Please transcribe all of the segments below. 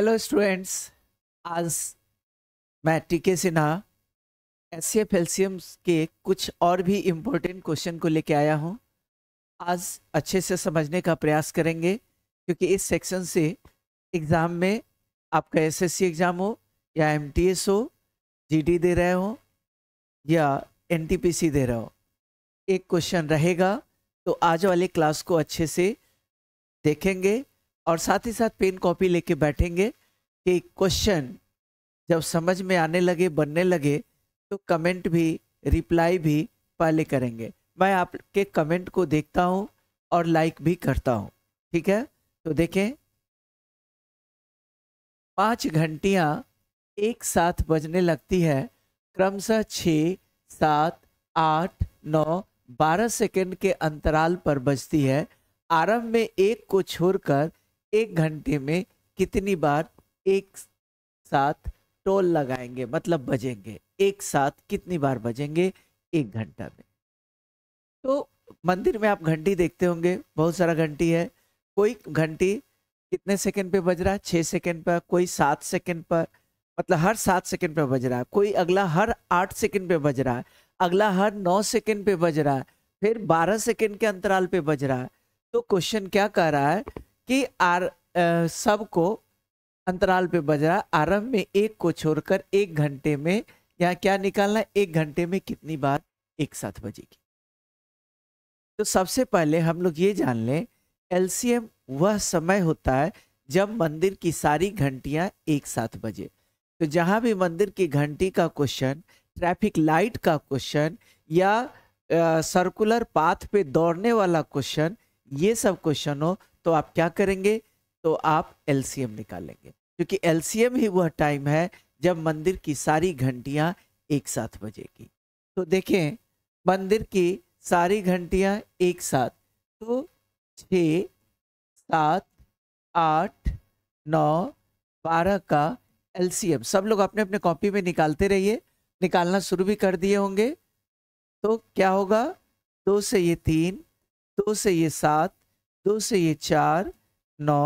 Hello students आज मैं टीके सिन्हा एस एफ के कुछ और भी इम्पोर्टेंट क्वेश्चन को लेके आया हूँ आज अच्छे से समझने का प्रयास करेंगे क्योंकि इस सेक्शन से एग्ज़ाम में आपका एसएससी एग्ज़ाम हो या एमटीएस हो जीडी दे रहे हो या एनटीपीसी दे रहे हो एक क्वेश्चन रहेगा तो आज वाले क्लास को अच्छे से देखेंगे और साथ ही साथ पेन कॉपी लेके बैठेंगे कि क्वेश्चन जब समझ में आने लगे बनने लगे तो कमेंट भी रिप्लाई भी पहले करेंगे मैं आपके कमेंट को देखता हूँ और लाइक भी करता हूँ ठीक है तो देखें पाँच घंटियाँ एक साथ बजने लगती है क्रमशः छः सात आठ नौ बारह सेकंड के अंतराल पर बजती है आरंभ में एक को छोड़कर एक घंटे में कितनी बार एक साथ टोल लगाएंगे मतलब बजेंगे एक साथ कितनी बार बजेंगे एक घंटा में तो मंदिर में आप घंटी देखते होंगे बहुत सारा घंटी है कोई घंटी कितने सेकंड पे बज रहा है छः सेकंड पर कोई सात सेकंड पर मतलब हर सात सेकंड पे बज रहा है कोई अगला हर आठ सेकंड पे बज रहा है अगला हर नौ सेकंड पे बज रहा है फिर बारह सेकंड के अंतराल पे बज रहा है तो क्वेश्चन क्या कह रहा है कि आर सब को अंतराल पे बज रहा आरंभ में एक को छोड़कर एक घंटे में यहाँ क्या निकालना है एक घंटे में कितनी बार एक साथ बजेगी तो सबसे पहले हम लोग ये जान लें एलसीएम वह समय होता है जब मंदिर की सारी घंटियां एक साथ बजे तो जहाँ भी मंदिर की घंटी का क्वेश्चन ट्रैफिक लाइट का क्वेश्चन या आ, सर्कुलर पाथ पे दौड़ने वाला क्वेश्चन ये सब क्वेश्चन हो तो आप क्या करेंगे तो आप एलसीएम निकालेंगे क्योंकि एल ही वह टाइम है जब मंदिर की सारी घंटियाँ एक साथ बजेगी तो देखें मंदिर की सारी घंटियाँ एक साथ तो छ सात आठ नौ बारह का एल सब लोग अपने अपने कॉपी में निकालते रहिए निकालना शुरू भी कर दिए होंगे तो क्या होगा दो से ये तीन दो से ये सात दो से ये चार नौ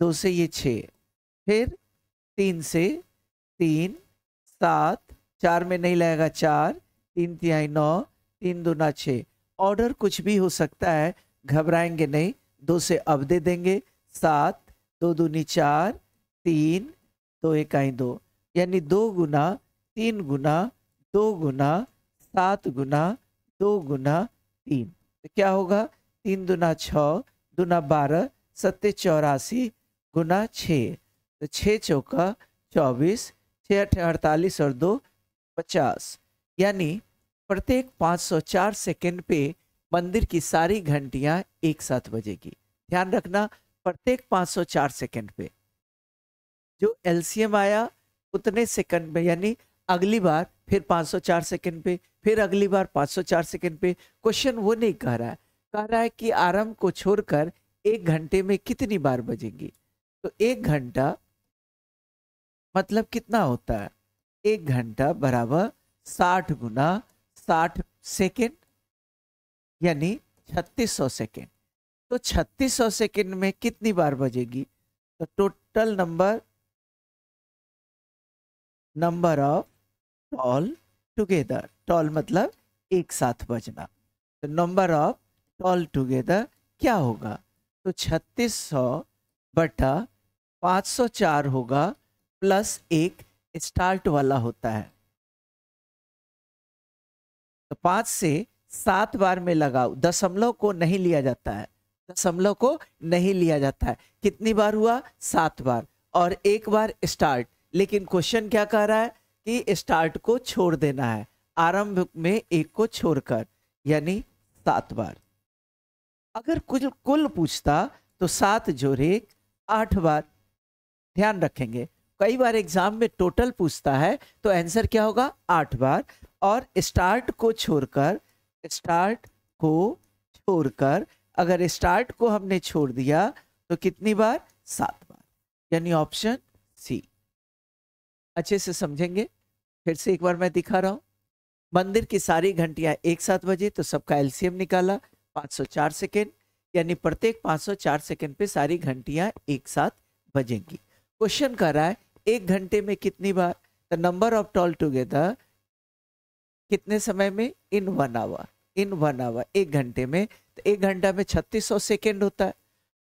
दो से ये छः फिर तीन से तीन सात चार में नहीं लगेगा चार तीन तिहाई नौ तीन दो ना छः ऑर्डर कुछ भी हो सकता है घबराएंगे नहीं दो से अब दे देंगे सात दो दूनी चार तीन दो इकाई दो यानी दो गुना तीन गुना दो गुना सात गुना दो गुना तीन तो क्या होगा तीन दुना छः दूना बारह सत्य चौरासी गुना छः तो छः चौका चौबीस छः अठ अड़तालीस और दो पचास यानी प्रत्येक 504 सेकंड पे मंदिर की सारी घंटियां एक साथ बजेगी ध्यान रखना प्रत्येक 504 सेकंड पे जो एलसीएम आया उतने सेकंड में यानी अगली बार फिर 504 सेकंड पे फिर अगली बार 504 सेकंड पे क्वेश्चन वो नहीं कह रहा है कह रहा है कि आराम को छोड़कर एक घंटे में कितनी बार बजेगी तो एक घंटा मतलब कितना होता है एक घंटा बराबर साठ गुना साठ सेकेंड यानी छत्तीस सौ सेकेंड तो छत्तीस सौ सेकेंड में कितनी बार बजेगी तो total number number of toll together toll मतलब एक साथ बजना तो नंबर ऑफ ऑल टुगेदर क्या होगा तो 3600 बटा 504 होगा प्लस एक स्टार्ट वाला होता है तो पाँच से सात बार में लगाओ दशमलव को नहीं लिया जाता है दशमलव को नहीं लिया जाता है कितनी बार हुआ सात बार और एक बार स्टार्ट लेकिन क्वेश्चन क्या कह रहा है कि स्टार्ट को छोड़ देना है आरंभ में एक को छोड़कर यानी सात बार अगर कुल कुल पूछता तो सात जोड़े आठ बार ध्यान रखेंगे कई बार एग्जाम में टोटल पूछता है तो आंसर क्या होगा आठ बार और स्टार्ट को छोड़कर स्टार्ट को छोड़कर अगर स्टार्ट को हमने छोड़ दिया तो कितनी बार सात बार यानी ऑप्शन सी अच्छे से समझेंगे फिर से एक बार मैं दिखा रहा हूँ मंदिर की सारी घंटियाँ एक साथ बजे तो सबका एलसीएम निकाला 504 सेकेंड यानी प्रत्येक 504 सेकेंड पे सारी घंटियां एक साथ बजेंगी क्वेश्चन कर रहा है एक घंटे में कितनी बार the number of toll together कितने समय में in one hour in one hour एक घंटे में तो एक घंटा में 3600 सेकेंड होता है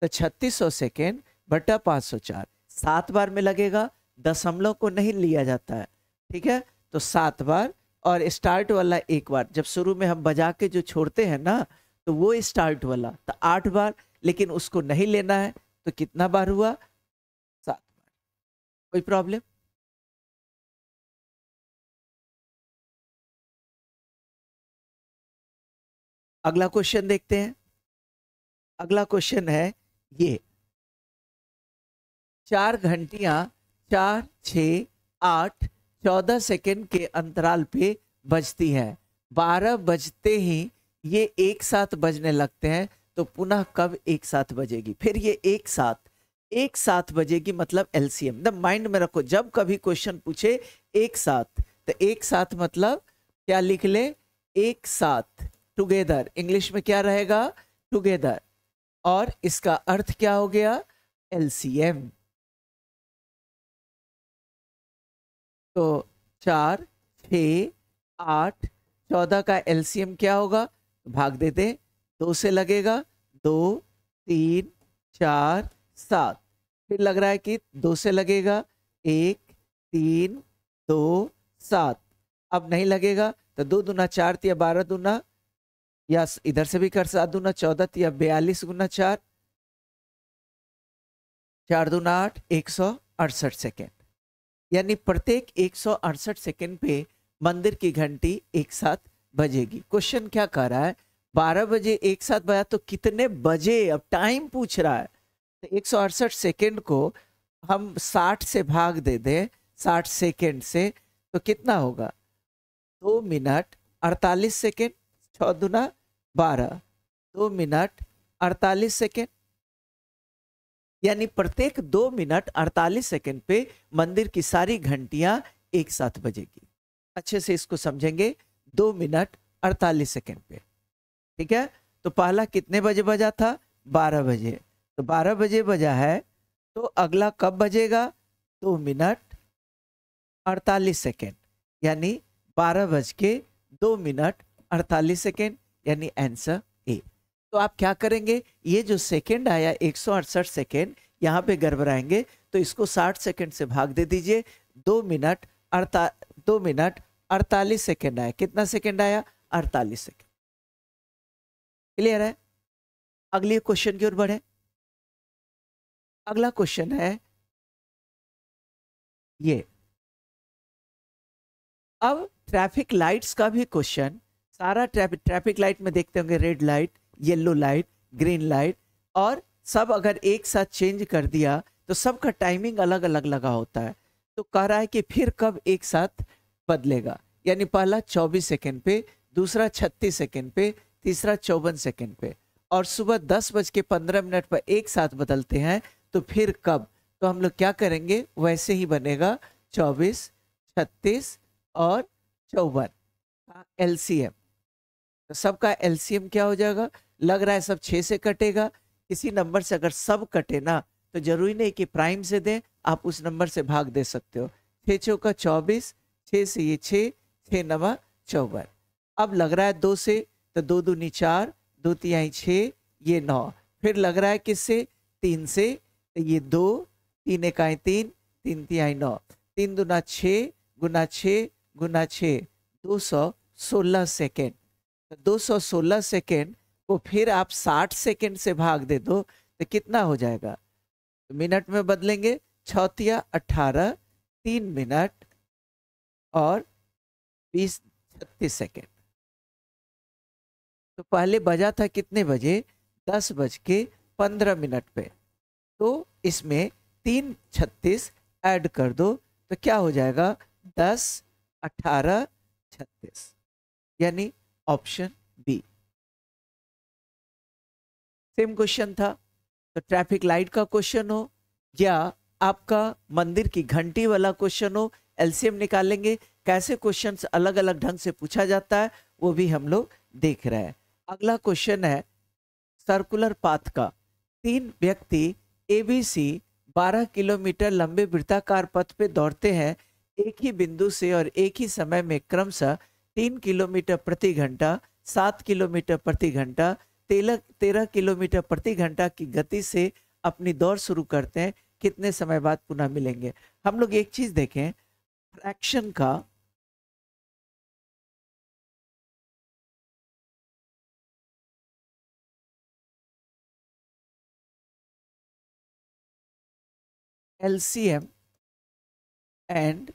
तो 3600 सेकेंड बटा 504 सात बार में लगेगा दशमलव को नहीं लिया जाता है ठीक है तो सात बार और स्टार्ट वाला एक बार जब शुरू में हम बजा के जो छोड़ते हैं ना तो वो स्टार्ट वाला तो आठ बार लेकिन उसको नहीं लेना है तो कितना बार हुआ सात बार कोई प्रॉब्लम अगला क्वेश्चन देखते हैं अगला क्वेश्चन है ये चार घंटिया चार छ आठ चौदह सेकेंड के अंतराल पे बजती हैं बारह बजते ही ये एक साथ बजने लगते हैं तो पुनः कब एक साथ बजेगी फिर ये एक साथ एक साथ बजेगी मतलब एलसीएम द माइंड में रखो जब कभी क्वेश्चन पूछे एक साथ तो एक साथ मतलब क्या लिख ले एक साथ टुगेदर इंग्लिश में क्या रहेगा टुगेदर और इसका अर्थ क्या हो गया एलसीएम तो चार छ आठ चौदह का एलसीएम क्या होगा भाग देते दो से लगेगा दो तीन चार सात फिर लग रहा है कि दो से लगेगा एक तीन दो सात अब नहीं लगेगा तो दो दूना चार या बारह दूना या इधर से भी कर सात दूना चौदह या बयालीस गुना चार चार दूना आठ एक सौ अड़सठ सेकेंड यानी प्रत्येक एक सौ अड़सठ सेकेंड पे मंदिर की घंटी एक साथ बजेगी क्वेश्चन क्या कर रहा है बारह बजे एक साथ बजा तो कितने बजे अब टाइम पूछ रहा है तो एक सौ अड़सठ सेकेंड को हम साठ से भाग दे दें साठ सेकेंड से तो कितना होगा दो मिनट अड़तालीस सेकेंड छ दुना बारह दो मिनट अड़तालीस सेकेंड यानी प्रत्येक दो मिनट अड़तालीस सेकेंड पे मंदिर की सारी घंटियां एक साथ बजेगी अच्छे से इसको समझेंगे दो मिनट अड़तालीस सेकेंड पे ठीक है तो पहला कितने बजे बजा था बारह बजे तो बारह बजे बजा है तो अगला कब बजेगा दो मिनट अड़तालीस सेकेंड यानी बारह बज के दो मिनट अड़तालीस सेकेंड यानी आंसर ए तो आप क्या करेंगे ये जो सेकेंड आया एक सौ अड़सठ सेकेंड यहाँ पे गड़बड़ाएंगे तो इसको साठ सेकेंड से भाग दे दीजिए दो मिनट अड़ता दो मिनट अड़तालीस सेकेंड आया कितना सेकेंड आया अड़तालीस सेकेंड क्लियर है अगले क्वेश्चन की ओर बढ़े अगला क्वेश्चन है ये अब ट्रैफिक लाइट्स का भी क्वेश्चन सारा ट्रैफिक ट्रैफिक लाइट में देखते होंगे red light yellow light green light और सब अगर एक साथ चेंज कर दिया तो सबका टाइमिंग अलग अलग लगा होता है तो कह रहा है कि फिर कब एक साथ बदलेगा यानी पहला 24 सेकेंड पे दूसरा 36 सेकेंड पे तीसरा चौवन सेकेंड पे और सुबह दस बज के पंद्रह मिनट पर एक साथ बदलते हैं तो फिर कब तो हम लोग क्या करेंगे वैसे ही बनेगा चौबीस छत्तीस और चौवन का एल तो सबका एल क्या हो जाएगा लग रहा है सब छः से कटेगा किसी नंबर से अगर सब कटे ना तो जरूरी नहीं कि प्राइम से दें आप उस नंबर से भाग दे सकते हो छः चौका चौबीस छः से ये छः छः नवा चौवन अब लग रहा है दो से तो दो दूनी चार दो तिहाई छः ये नौ फिर लग रहा है किससे तीन से तो ये दो तीन इकाई तीन तीन तिहाई नौ तीन दुना छः गुना छः गुना छः दो सौ सोलह सेकेंड तो दो सौ सोलह सेकेंड को फिर आप साठ सेकेंड से भाग दे दो तो कितना हो जाएगा तो मिनट में बदलेंगे छौतिया अट्ठारह तीन मिनट और बीस छत्तीस सेकेंड तो पहले बजा था कितने बजे दस बज के पंद्रह मिनट पे तो इसमें तीन छत्तीस ऐड कर दो तो क्या हो जाएगा दस अठारह छत्तीस यानी ऑप्शन बी सेम क्वेश्चन था तो ट्रैफिक लाइट का क्वेश्चन हो या आपका मंदिर की घंटी वाला क्वेश्चन हो एलसीएम निकालेंगे कैसे क्वेश्चंस अलग अलग ढंग से पूछा जाता है वो भी हम लोग देख रहे हैं अगला क्वेश्चन है सर्कुलर पाथ का तीन व्यक्ति ए बी सी बारह किलोमीटर लंबे वृत्ताकार पथ पे दौड़ते हैं एक ही बिंदु से और एक ही समय में क्रमशः तीन किलोमीटर प्रति घंटा सात किलोमीटर प्रति घंटा तेरह तेरह किलोमीटर प्रति घंटा की गति से अपनी दौड़ शुरू करते हैं कितने समय बाद पुनः मिलेंगे हम लोग एक चीज़ देखें फ्रैक्शन का L C M and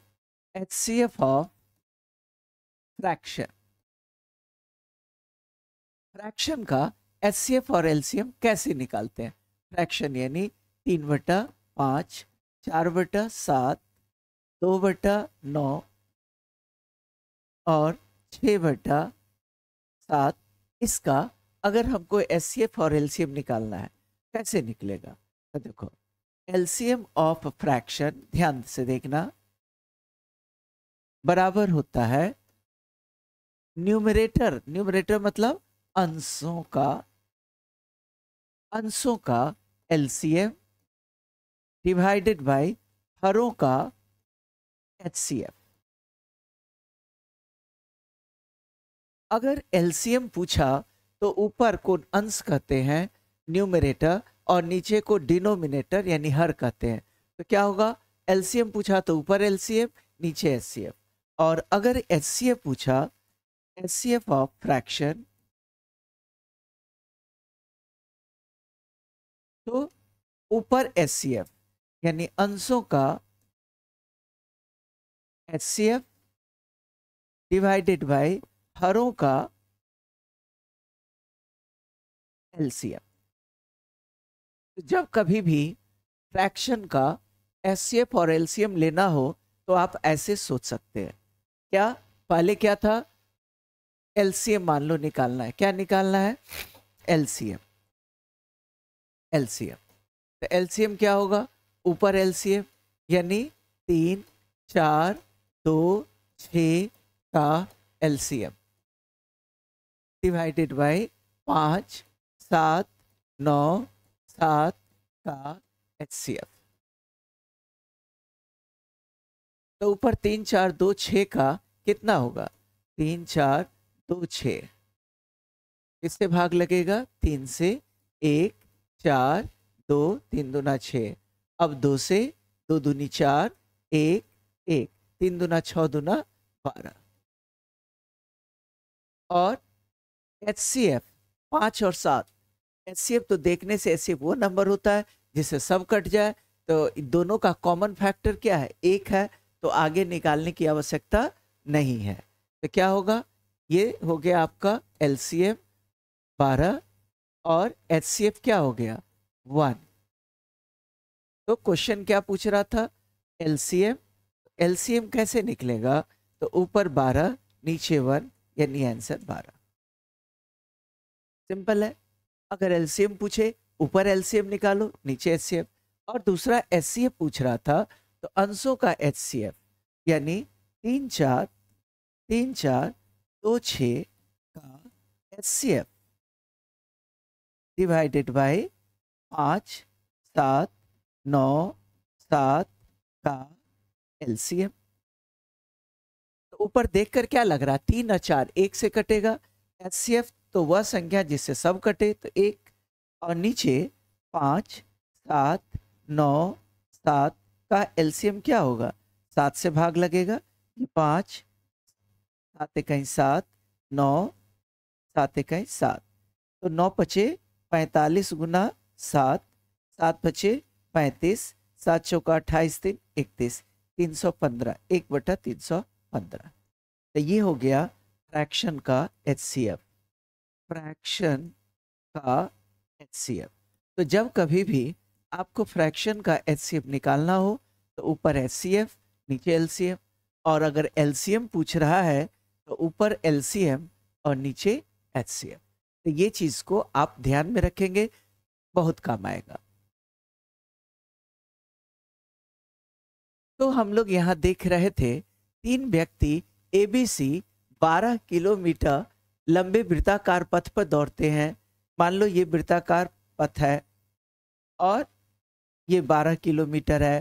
H C F of fraction fraction का एच सी एफ और एल सी एम कैसे निकालते हैं फ्रैक्शन यानी तीन बटा पाँच चार बटा सात दो बटा नौ और छः बटा सात इसका अगर हमको एस और एल निकालना है कैसे निकलेगा तो देखो एल ऑफ फ्रैक्शन ध्यान से देखना बराबर होता है न्यूमरेटर न्यूमरेटर मतलब अंशों का अंशों का एलसीएम डिवाइडेड बाय हरों का एचसीएफ अगर एलसीएम पूछा तो ऊपर को अंश कहते हैं न्यूमिनेटर और नीचे को डिनोमिनेटर यानी हर कहते हैं तो क्या होगा एलसीएम पूछा तो ऊपर एफ नीचे एचसीएफ और अगर एचसीएफ पूछा एचसीएफ ऑफ फ्रैक्शन तो ऊपर एचसीएफ यानी अंशों का एच डिवाइडेड बाय हरों का एलसीएम तो जब कभी भी फ्रैक्शन का एफ और एलसीएम लेना हो तो आप ऐसे सोच सकते हैं क्या पहले क्या था एलसीएम मान लो निकालना है क्या निकालना है एलसीएम एलसीएम तो एलसीएम क्या होगा ऊपर एलसीएम यानी तीन चार दो छ का एलसीएम डिवाइडेड बाय पाँच सात नौ सात का एचसीएफ तो ऊपर तीन चार दो छ का कितना होगा तीन चार दो छ इससे भाग लगेगा तीन से एक चार दो तीन दूना छ अब दो से दो दूनी चार एक एक तीन दुना छः दुना बारह और एच सी एफ पांच और सात एच सी एफ तो देखने से ऐसे वो नंबर होता है जिसे सब कट जाए तो दोनों का कॉमन फैक्टर क्या है एक है तो आगे निकालने की आवश्यकता नहीं है तो क्या होगा ये हो गया आपका एल सी एफ बारह और एच सी एफ क्या हो गया वन तो क्वेश्चन क्या पूछ रहा था एल सी एफ एलसीएम कैसे निकलेगा तो ऊपर बारह नीचे वन यानी आंसर बारह सिंपल है अगर एलसीएम पूछे ऊपर एलसीएम निकालो नीचे एस और दूसरा एस पूछ रहा था तो अंशों का एफ यानी तीन चार तीन चार दो छ का एचसीएफ डिवाइडेड बाय पाँच सात नौ सात का एलसीएम तो ऊपर देखकर क्या लग रहा है तीन अचार एक से कटेगा एच तो वह संख्या जिससे सब कटे तो एक और नीचे पांच सात नौ सात का एलसीएम क्या होगा सात से भाग लगेगा ये पाँच सात इकाई सात नौ सात इकाई सात तो नौ पचे पैंतालीस गुना सात सात पचे पैंतीस सात चौका अट्ठाईस तीन इकतीस तीन सौ पंद्रह एक बटा तीन सौ पंद्रह तो ये हो गया फ्रैक्शन का एच सी एफ फ्रैक्शन का एच सी एफ तो जब कभी भी आपको फ्रैक्शन का एच सी एफ निकालना हो तो ऊपर एच सी एफ नीचे एल सी एफ और अगर एल सी एम पूछ रहा है तो ऊपर एल सी एम और नीचे एच सी एफ तो ये चीज़ को आप ध्यान में रखेंगे बहुत काम आएगा तो हम लोग यहाँ देख रहे थे तीन व्यक्ति एबीसी 12 किलोमीटर लंबे वृत्ताकार पथ पर दौड़ते हैं मान लो ये वृत्ताकार पथ है और ये 12 किलोमीटर है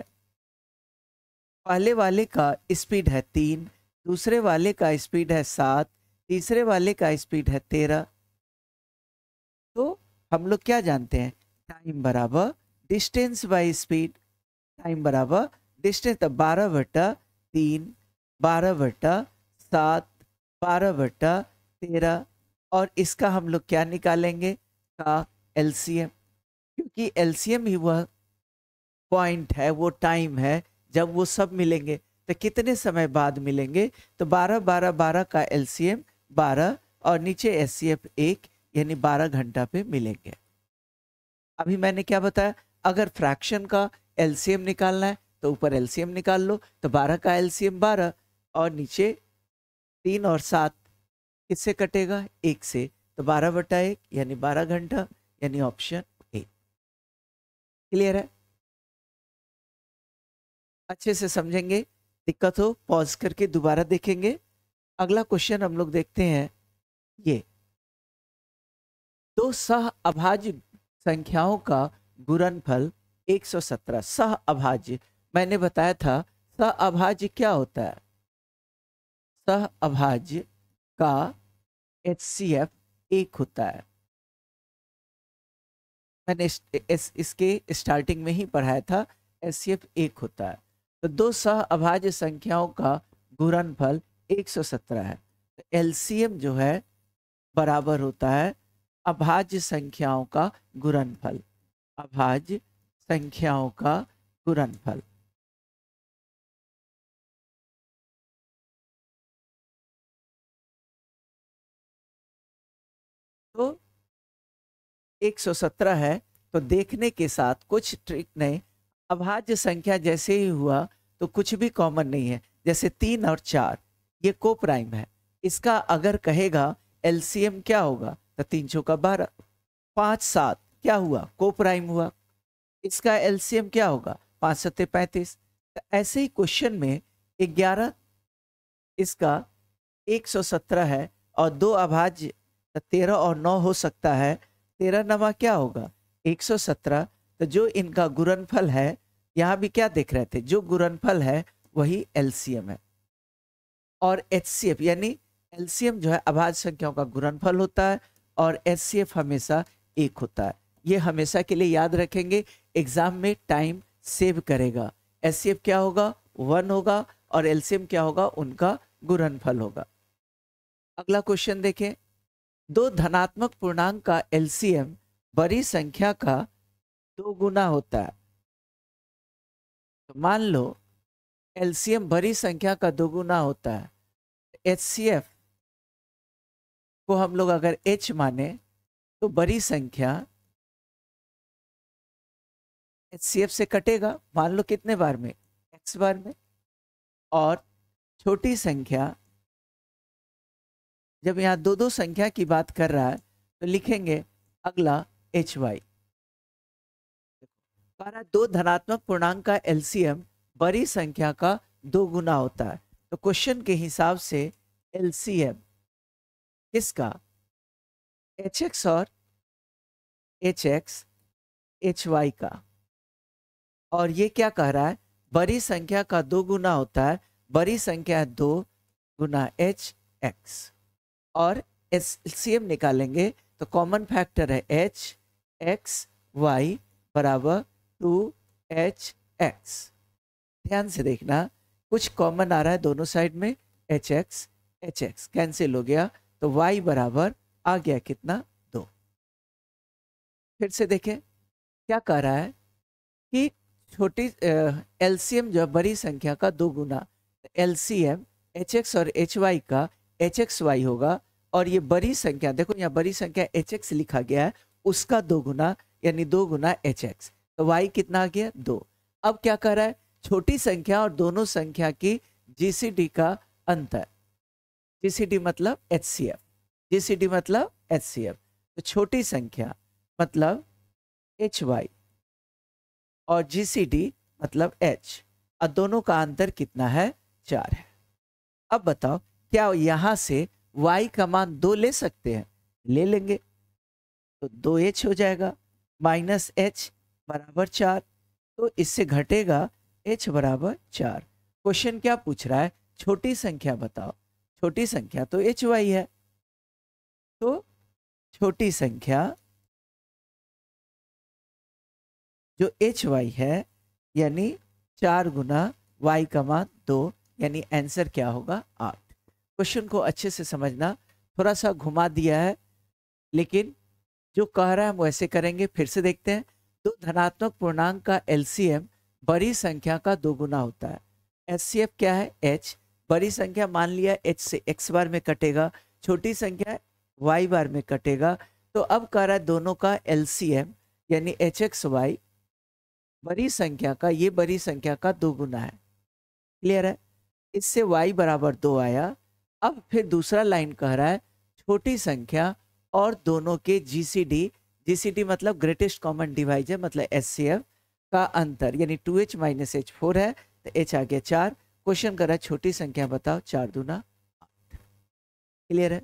पहले वाले का स्पीड है तीन दूसरे वाले का स्पीड है सात तीसरे वाले का स्पीड है तेरह तो हम लोग क्या जानते हैं टाइम बराबर डिस्टेंस बाय स्पीड टाइम बराबर तो बारह बटा तीन बारह बटा सात बारह बटा तेरह और इसका हम लोग क्या निकालेंगे का एलसीएम क्योंकि एलसीएम ही वह पॉइंट है वो टाइम है जब वो सब मिलेंगे तो कितने समय बाद मिलेंगे तो बारह बारह बारह का एलसीएम बारह और नीचे एस एक यानी बारह घंटा पे मिलेंगे अभी मैंने क्या बताया अगर फ्रैक्शन का एलसीएम निकालना है तो ऊपर एलसीएम निकाल लो तो बारह का एलसीएम बारह और नीचे तीन और सात किससे कटेगा एक से तो बारह बटा एक यानी बारह घंटा यानी ऑप्शन ए क्लियर है अच्छे से समझेंगे दिक्कत हो पॉज करके दोबारा देखेंगे अगला क्वेश्चन हम लोग देखते हैं ये दो सह अभाज्य संख्याओं का गुणनफल 117 सह अभाज्य मैंने बताया था सह अभाज्य क्या होता है सह अभाज्य का एच सी एफ एक होता है मैंने इस, इस, इसके स्टार्टिंग में ही पढ़ाया था एच सी एफ एक होता है तो दो सह अभाज्य संख्याओं का गुणनफल 117 है एम तो जो है बराबर होता है अभाज्य संख्याओं का गुणनफल अभाज्य संख्याओं का गुणनफल 117 है तो देखने के साथ कुछ ट्रिक नहीं अभाज्य संख्या जैसे ही हुआ तो कुछ भी कॉमन नहीं है जैसे तीन और चार ये को प्राइम है इसका अगर कहेगा एलसीएम क्या होगा तो तीन चौका बारह पाँच सात क्या हुआ को प्राइम हुआ इसका एलसीएम क्या होगा पाँच सत्य पैंतीस तो ऐसे ही क्वेश्चन में ग्यारह इसका एक सौ सत्रह है और दो अभाज्य तो तेरह और नौ हो सकता है तेरह नवा क्या होगा एक सौ सत्रह तो जो इनका गुरनफल है यहाँ भी क्या देख रहे थे जो गुरनफल है वही एलसीएम है और एच यानी एलसीएम जो है अभाज्य संख्याओं का गुरनफल होता है और एच हमेशा एक होता है ये हमेशा के लिए याद रखेंगे एग्जाम में टाइम सेव करेगा एस क्या होगा वन होगा और एलसीएम क्या होगा उनका गुरनफल होगा अगला क्वेश्चन देखें दो धनात्मक पूर्णांक का एलसीएम बड़ी संख्या का दो गुना होता है तो मान लो एलसीएम बड़ी संख्या का दो गुना होता है एच को हम लोग अगर एच माने तो बड़ी संख्या एच से कटेगा मान लो कितने बार में एक्स बार में और छोटी संख्या जब यहाँ दो दो संख्या की बात कर रहा है तो लिखेंगे अगला एच वाई दो धनात्मक पूर्णांक का एलसीएम बड़ी संख्या का दो गुना होता है तो क्वेश्चन के हिसाब से एलसीएम किसका एच एक्स और एच एक्स एच वाई का और ये क्या कह रहा है बड़ी संख्या का दो गुना होता है बड़ी संख्या दो गुना एच एक्स और एस सी एम निकालेंगे तो कॉमन फैक्टर है एच एक्स वाई बराबर टू एच एक्स ध्यान से देखना कुछ कॉमन आ रहा है दोनों साइड में H X H X cancel हो गया तो वाई बराबर आ गया कितना दो फिर से देखें क्या कह रहा है कि छोटी एलसीएम जो है बड़ी संख्या का दो गुना एलसीएम एच एक्स और एच वाई का एच एक्स वाई होगा और ये बड़ी संख्या देखो यहाँ बड़ी संख्या एच एक्स लिखा गया है उसका दो गुना यानी दो गुना एच एक्स तो वाई कितना आ गया दो अब क्या कर रहा है छोटी संख्या और दोनों संख्या की जीसीडी का अंतर जीसीडी मतलब एच सी एफ जीसीडी मतलब एच सी एफ तो छोटी संख्या मतलब एच वाई और जीसीडी मतलब एच और दोनों का अंतर कितना है चार है अब बताओ क्या यहां से y का मान दो ले सकते हैं ले लेंगे तो दो एच हो जाएगा माइनस एच बराबर चार तो इससे घटेगा एच बराबर चार क्वेश्चन क्या पूछ रहा है छोटी संख्या बताओ छोटी संख्या तो एच वाई है तो छोटी संख्या जो एच वाई है यानी चार गुना वाई का मान दो यानी आंसर क्या होगा आठ क्वेश्चन को अच्छे से समझना थोड़ा सा घुमा दिया है लेकिन जो कह रहा है हम वैसे करेंगे फिर से देखते हैं तो धनात्मक पूर्णांक का एलसीएम बड़ी संख्या का दोगुना होता है एस क्या है एच बड़ी संख्या मान लिया एच से एक्स बार में कटेगा छोटी संख्या वाई बार में कटेगा तो अब कह रहा है दोनों का एल यानी एच एक्स वाई बड़ी संख्या का ये बड़ी संख्या का दोगुना है क्लियर है इससे वाई बराबर दो आया अब फिर दूसरा लाइन कह रहा है छोटी संख्या और दोनों के जीसीडी जीसीडी मतलब ग्रेटेस्ट कॉमन डिवाइजर मतलब एस का अंतर यानी two H minus H four है तो एच आ गया चार क्वेश्चन कर रहा है छोटी संख्या बताओ चार दूना आठ क्लियर है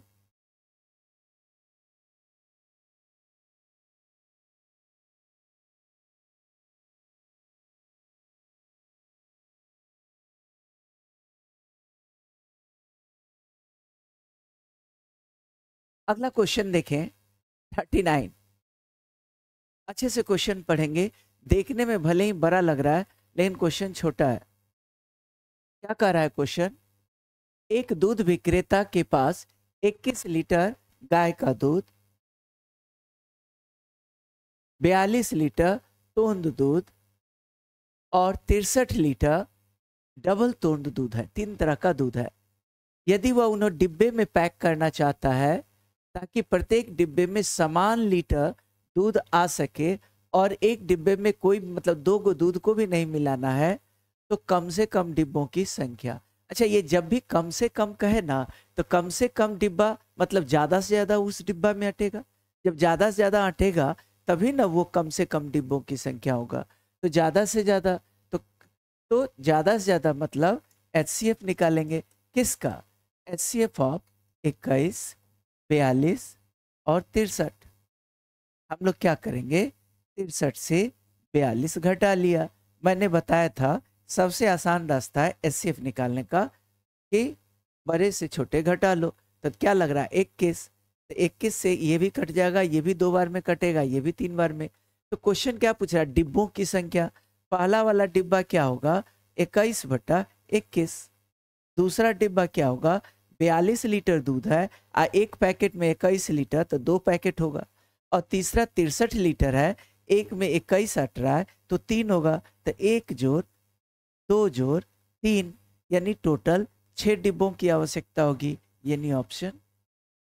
अगला क्वेश्चन देखें थर्टी नाइन अच्छे से क्वेश्चन पढ़ेंगे देखने में भले ही बड़ा लग रहा है लेकिन क्वेश्चन छोटा है क्या कह रहा है क्वेश्चन एक दूध विक्रेता के पास 21 लीटर गाय का दूध 42 लीटर तोंद दूध और तिरसठ लीटर डबल तोंद दूध है तीन तरह का दूध है यदि वह उन्हें डिब्बे में पैक करना चाहता है ताकि प्रत्येक डिब्बे में समान लीटर दूध आ सके और एक डिब्बे में कोई मतलब दो गो दूध को भी नहीं मिलाना है तो कम से कम डिब्बों की संख्या अच्छा ये जब भी कम से कम कहे ना तो कम से कम डिब्बा मतलब ज़्यादा से ज़्यादा उस डिब्बा में अटेगा जब ज़्यादा से ज़्यादा अटेगा तभी ना वो कम से कम डिब्बों की संख्या होगा तो ज़्यादा से ज़्यादा तो तो ज़्यादा से ज़्यादा मतलब एच निकालेंगे किसका एच सी एफ ऑफ इक्कीस बयालीस और तिरसठ हम लोग क्या करेंगे तिरसठ से बयालीस घटा लिया मैंने बताया था सबसे आसान रास्ता है एस निकालने का कि बड़े से छोटे घटा लो तो क्या लग रहा है इक्कीस तो इक्कीस से ये भी कट जाएगा ये भी दो बार में कटेगा ये भी तीन बार में तो क्वेश्चन क्या पूछ रहा है डिब्बों की संख्या पहला वाला डिब्बा क्या होगा इक्कीस बटा इक्कीस दूसरा डिब्बा क्या होगा बयालीस लीटर दूध है आ एक पैकेट में इक्कीस लीटर तो दो पैकेट होगा और तीसरा तिरसठ लीटर है एक में इक्कीस अठारह है तो तीन होगा तो एक जोर दो जोर तीन यानी टोटल छः डिब्बों की आवश्यकता होगी यानी ऑप्शन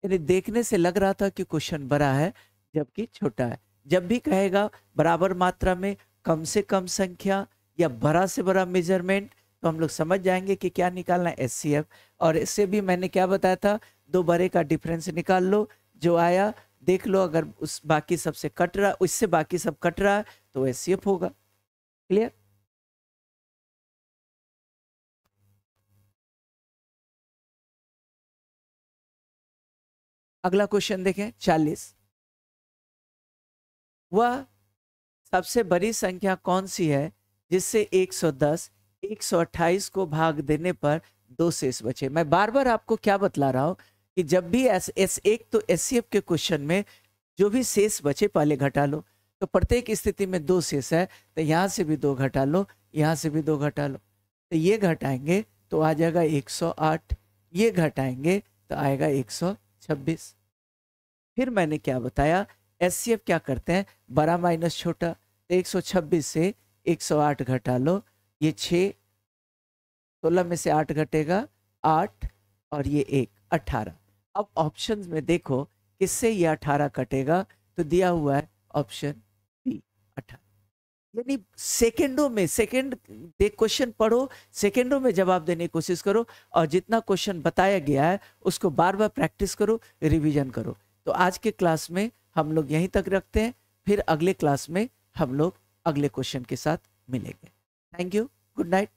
यानी देखने से लग रहा था कि क्वेश्चन बड़ा है जबकि छोटा है जब भी कहेगा बराबर मात्रा में कम से कम संख्या या बड़ा से बड़ा मेजरमेंट तो हम लोग समझ जाएंगे कि क्या निकालना है एस और इससे भी मैंने क्या बताया था दो बड़े का डिफरेंस निकाल लो जो आया देख लो अगर उस बाकी सब से कट रहा उससे बाकी सब कट रहा है तो एस होगा क्लियर अगला क्वेश्चन देखें चालीस वह सबसे बड़ी संख्या कौन सी है जिससे 110 128 को भाग देने पर दो शेष बचे मैं बार बार आपको क्या बतला रहा हूँ कि जब भी एस एस एक तो एस के क्वेश्चन में जो भी शेष बचे पहले घटा लो तो प्रत्येक स्थिति में दो शेष है तो यहाँ से भी दो घटा लो यहाँ से भी दो घटा लो तो ये घटाएंगे तो आ जाएगा 108 ये घटाएंगे तो आएगा 126 फिर मैंने क्या बताया एस क्या करते हैं बड़ा माइनस छोटा तो एक से 108 घटा लो ये छः सोलह में से आठ घटेगा आठ और ये एक अट्ठारह अब ऑप्शन में देखो किससे ये अठारह कटेगा तो दिया हुआ है ऑप्शन बी अठारह यानी सेकेंडों में सेकेंड क्वेश्चन पढ़ो सेकेंडों में जवाब देने की कोशिश करो और जितना क्वेश्चन बताया गया है उसको बार बार प्रैक्टिस करो रिवीजन करो तो आज के क्लास में हम लोग यहीं तक रखते हैं फिर अगले क्लास में हम लोग अगले क्वेश्चन के साथ मिलेंगे Thank you. Good night.